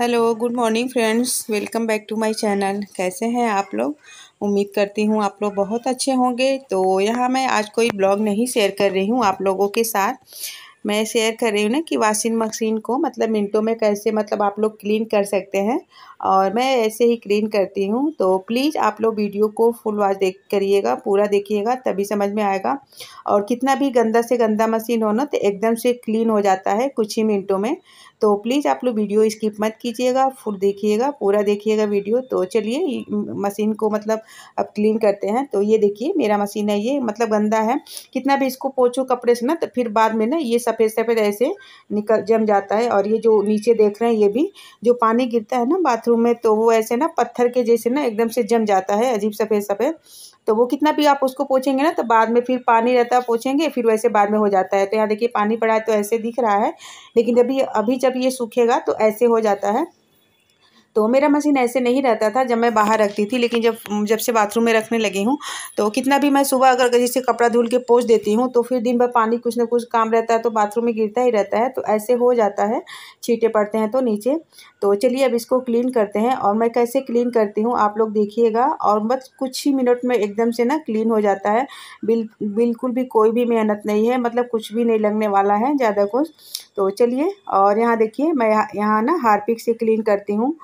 hello good morning friends welcome back to my channel कैसे हैं आप लोग उम्मीद करती हूँ आप लोग बहुत अच्छे होंगे तो यहाँ मैं आज कोई ब्लॉग नहीं शेयर कर रही हूँ आप लोगों के साथ मैं शेयर कर रही हूँ ना कि वाशिंग मशीन को मतलब मिनटों में कैसे मतलब आप लोग क्लीन कर सकते हैं और मैं ऐसे ही क्लीन करती हूँ तो प्लीज़ आप लोग वीडियो को फुल वॉच देख करिएगा पूरा देखिएगा तभी समझ में आएगा और कितना भी गंदा से गंदा मशीन हो ना तो एकदम से क्लीन हो जाता है कुछ ही मिनटों में तो प्लीज़ आप लोग वीडियो स्किप मत कीजिएगा फुल देखिएगा पूरा देखिएगा वीडियो तो चलिए मशीन को मतलब अब क्लीन करते हैं तो ये देखिए मेरा मशीन है ये मतलब गंदा है कितना भी इसको पोछो कपड़े से ना तो फिर बाद में ना ये सफ़ेद सफ़ेद ऐसे निकल जम जाता है और ये जो नीचे देख रहे हैं ये भी जो पानी गिरता है ना बाथरूम में तो वो ऐसे ना पत्थर के जैसे ना एकदम से जम जाता है अजीब सफ़ेद सफ़ेद तो वो कितना भी आप उसको पोछेंगे ना तो बाद में फिर पानी रहता है पोछेंगे फिर वैसे बाद में हो जाता है तो यहाँ देखिए पानी पड़ा है तो ऐसे दिख रहा है लेकिन अभी अभी जब ये सूखेगा तो ऐसे हो जाता है तो मेरा मशीन ऐसे नहीं रहता था जब मैं बाहर रखती थी लेकिन जब जब से बाथरूम में रखने लगी हूँ तो कितना भी मैं सुबह अगर जैसे कपड़ा धुल के पोछ देती हूँ तो फिर दिन भर पानी कुछ ना कुछ काम रहता है तो बाथरूम में गिरता ही रहता है तो ऐसे हो जाता है छीटे पड़ते हैं तो नीचे तो चलिए अब इसको क्लीन करते हैं और मैं कैसे क्लीन करती हूँ आप लोग देखिएगा और बस कुछ ही मिनट में एकदम से ना क्लीन हो जाता है बिल बिल्कुल भी कोई भी मेहनत नहीं है मतलब कुछ भी नहीं लगने वाला है ज़्यादा कुछ तो चलिए और यहाँ देखिए मैं यहाँ ना हार्पिक से क्लीन करती हूँ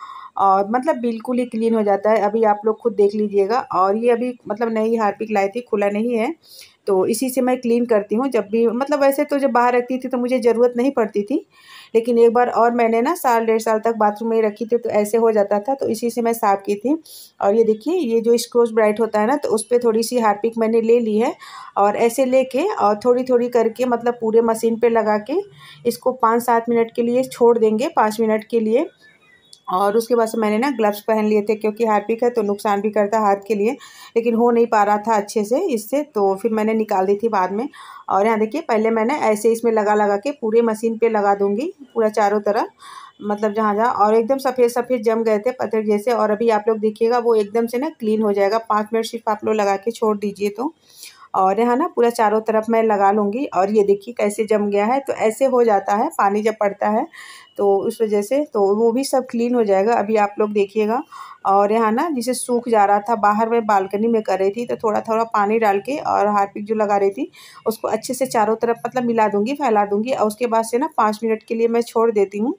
और मतलब बिल्कुल ही क्लीन हो जाता है अभी आप लोग खुद देख लीजिएगा और ये अभी मतलब नई हार्पिक लाई थी खुला नहीं है तो इसी से मैं क्लीन करती हूँ जब भी मतलब वैसे तो जब बाहर रखती थी तो मुझे ज़रूरत नहीं पड़ती थी लेकिन एक बार और मैंने ना साल डेढ़ साल तक बाथरूम में रखी थी तो ऐसे हो जाता था तो इसी से मैं साफ़ की थी और ये देखिए ये जो स्क्रोच ब्राइट होता है ना तो उस पर थोड़ी सी हार्पिक मैंने ले ली है और ऐसे ले और थोड़ी थोड़ी करके मतलब पूरे मशीन पर लगा के इसको पाँच सात मिनट के लिए छोड़ देंगे पाँच मिनट के लिए और उसके बाद से मैंने ना ग्लव्स पहन लिए थे क्योंकि हार्पिक है तो नुकसान भी करता हाथ के लिए लेकिन हो नहीं पा रहा था अच्छे से इससे तो फिर मैंने निकाल दी थी बाद में और यहाँ देखिए पहले मैंने ऐसे इसमें लगा लगा के पूरे मशीन पे लगा दूंगी पूरा चारों तरफ मतलब जहाँ जहाँ और एकदम सफ़ेद सफ़ेद जम गए थे पत्थर जैसे और अभी आप लोग देखिएगा वो एकदम से ना क्लीन हो जाएगा पाँच मिनट सिर्फ आप लोग लगा के छोड़ दीजिए तो और यहाँ ना पूरा चारों तरफ मैं लगा लूँगी और ये देखिए कैसे जम गया है तो ऐसे हो जाता है पानी जब पड़ता है तो उस वजह से तो वो भी सब क्लीन हो जाएगा अभी आप लोग देखिएगा और यहाँ ना जिसे सूख जा रहा था बाहर में बालकनी में कर रही थी तो थोड़ा थोड़ा पानी डाल के और हार्पिक जो लगा रही थी उसको अच्छे से चारों तरफ मतलब मिला दूँगी फैला दूँगी और उसके बाद से ना पाँच मिनट के लिए मैं छोड़ देती हूँ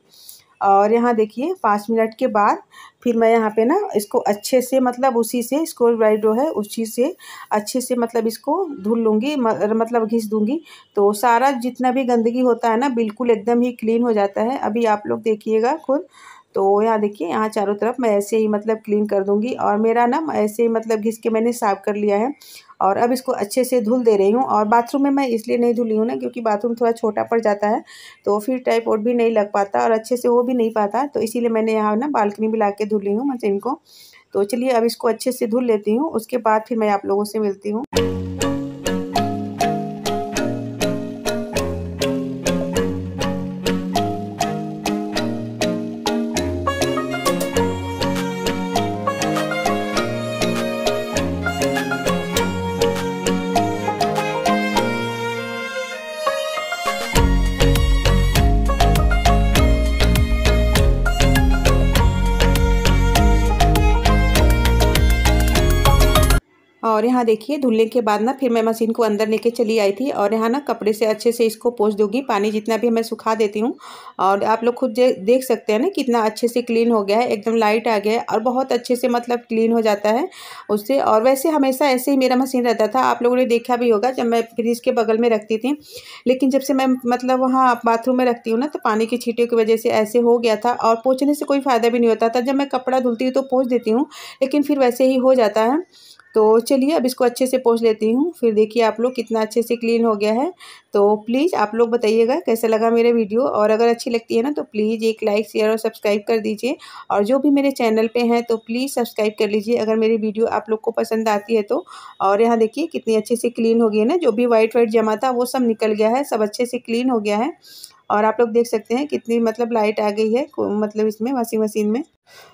और यहाँ देखिए पाँच मिनट के बाद फिर मैं यहाँ पे ना इसको अच्छे से मतलब उसी से इसको जो है उसी से अच्छे से मतलब इसको धुल लूँगी मतलब घिस दूँगी तो सारा जितना भी गंदगी होता है ना बिल्कुल एकदम ही क्लीन हो जाता है अभी आप लोग देखिएगा खुद तो यहाँ देखिए यहाँ चारों तरफ मैं ऐसे ही मतलब क्लीन कर दूँगी और मेरा ना ऐसे ही मतलब घिस के मैंने साफ़ कर लिया है और अब इसको अच्छे से धुल दे रही हूँ और बाथरूम में मैं इसलिए नहीं धुली हूँ ना क्योंकि बाथरूम थोड़ा छोटा पड़ जाता है तो फिर टाइप और भी नहीं लग पाता और अच्छे से हो भी नहीं पाता तो इसीलिए मैंने यहाँ ना बालकनी भी ला के धुली हूँ मैं इनको तो चलिए अब इसको अच्छे से धुल लेती हूँ उसके बाद फिर मैं आप लोगों से मिलती हूँ और यहाँ देखिए धुलने के बाद ना फिर मैं मशीन को अंदर लेके चली आई थी और यहाँ ना कपड़े से अच्छे से इसको पोछ दूंगी पानी जितना भी मैं सुखा देती हूँ और आप लोग खुद देख सकते हैं ना कितना अच्छे से क्लीन हो गया है एकदम लाइट आ गया है और बहुत अच्छे से मतलब क्लीन हो जाता है उससे और वैसे हमेशा ऐसे ही मेरा मशीन रहता था आप लोगों ने देखा भी होगा जब मैं फ्रिज के बगल में रखती थी लेकिन जब से मैं मतलब वहाँ बाथरूम में रखती हूँ ना तो पानी के छींटे की वजह से ऐसे हो गया था और पोछने से कोई फ़ायदा भी नहीं होता था जब मैं कपड़ा धुलती हूँ तो पोछ देती हूँ लेकिन फिर वैसे ही हो जाता है तो चलिए अब इसको अच्छे से पोछ लेती हूँ फिर देखिए आप लोग कितना अच्छे से क्लीन हो गया है तो प्लीज़ आप लोग बताइएगा कैसा लगा मेरा वीडियो और अगर अच्छी लगती है ना तो प्लीज़ एक लाइक शेयर और सब्सक्राइब कर दीजिए और जो भी मेरे चैनल पर हैं तो प्लीज़ सब्सक्राइब कर लीजिए अगर मेरी वीडियो आप लोग को पसंद आती है तो और यहाँ देखिए कितनी अच्छे से क्लीन हो गई है ना जो भी वाइट वाइट जमा था वो सब निकल गया है सब अच्छे से क्लीन हो गया है और आप लोग देख सकते हैं कितनी मतलब लाइट आ गई है मतलब इसमें वॉशिंग मशीन में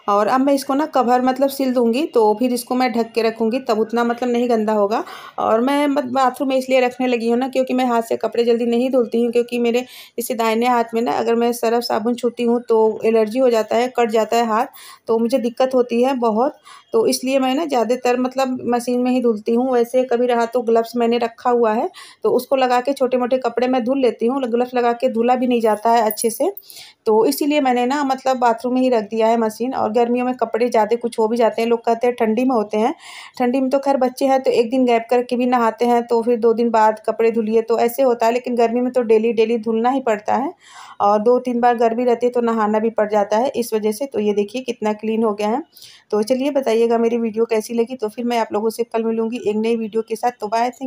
और अब मैं इसको ना कवर मतलब सिल दूंगी तो फिर इसको मैं ढक के रखूँगी तब उतना मतलब नहीं गंदा होगा और मैं बाथरूम में इसलिए रखने लगी हूँ ना क्योंकि मैं हाथ से कपड़े जल्दी नहीं धुलती हूँ क्योंकि मेरे इसी दाहिने हाथ में ना अगर मैं सरफ़ साबुन छूती हूँ तो एलर्जी हो जाता है कट जाता है हाथ तो मुझे दिक्कत होती है बहुत तो इसलिए मैं ना ज़्यादातर मतलब मशीन में ही धुलती हूँ वैसे कभी रहा तो ग्लव्स मैंने रखा हुआ है तो उसको लगा के छोटे मोटे कपड़े मैं धुल लेती हूँ ग्लव्स लगा के धुला भी नहीं जाता है अच्छे से तो इसीलिए मैंने ना मतलब बाथरूम में ही रख दिया है मशीन मशीन और गर्मियों में कपड़े ज़्यादा कुछ हो भी जाते हैं लोग कहते हैं ठंडी में होते हैं ठंडी में तो खैर बच्चे हैं तो एक दिन गैप करके भी नहाते हैं तो फिर दो दिन बाद कपड़े धुलिए तो ऐसे होता है लेकिन गर्मी में तो डेली डेली धुलना ही पड़ता है और दो तीन बार गर्मी रहती है तो नहाना भी पड़ जाता है इस वजह से तो ये देखिए कितना क्लीन हो गया है तो चलिए बताइएगा मेरी वीडियो कैसी लगी तो फिर मैं आप लोगों से कल मिलूँगी एक नई वीडियो के साथ तो बाय